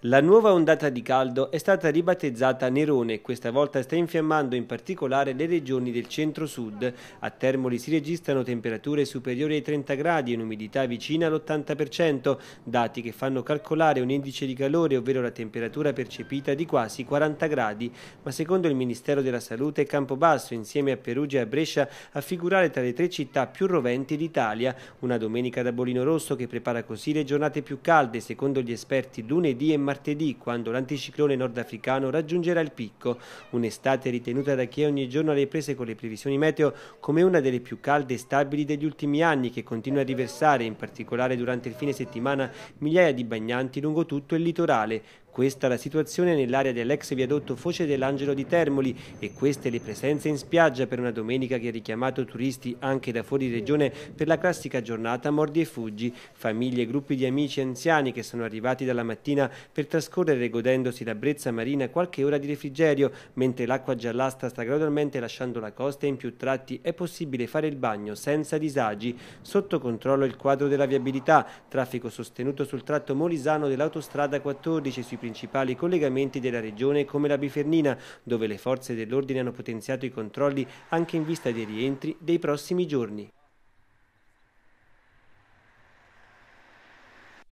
La nuova ondata di caldo è stata ribattezzata Nerone questa volta sta infiammando in particolare le regioni del centro-sud. A Termoli si registrano temperature superiori ai 30 gradi e un'umidità vicina all'80%, dati che fanno calcolare un indice di calore, ovvero la temperatura percepita di quasi 40 gradi. Ma secondo il Ministero della Salute Campobasso, insieme a Perugia e a Brescia, a figurare tra le tre città più roventi d'Italia. Una domenica da bolino rosso che prepara così le giornate più calde, secondo gli esperti lunedì e martedì martedì, quando l'anticiclone nordafricano raggiungerà il picco. Un'estate ritenuta da chi ogni giorno alle prese con le previsioni meteo come una delle più calde e stabili degli ultimi anni, che continua a riversare, in particolare durante il fine settimana, migliaia di bagnanti lungo tutto il litorale. Questa è la situazione nell'area dell'ex viadotto Foce dell'Angelo di Termoli e queste le presenze in spiaggia per una domenica che ha richiamato turisti anche da fuori regione per la classica giornata mordi e fuggi. Famiglie e gruppi di amici anziani che sono arrivati dalla mattina per trascorrere godendosi la brezza marina qualche ora di refrigerio, mentre l'acqua giallastra sta gradualmente lasciando la costa e in più tratti è possibile fare il bagno senza disagi. Sotto controllo il quadro della viabilità, traffico sostenuto sul tratto molisano dell'autostrada 14 sui principali collegamenti della regione come la Bifernina, dove le forze dell'ordine hanno potenziato i controlli anche in vista dei rientri dei prossimi giorni.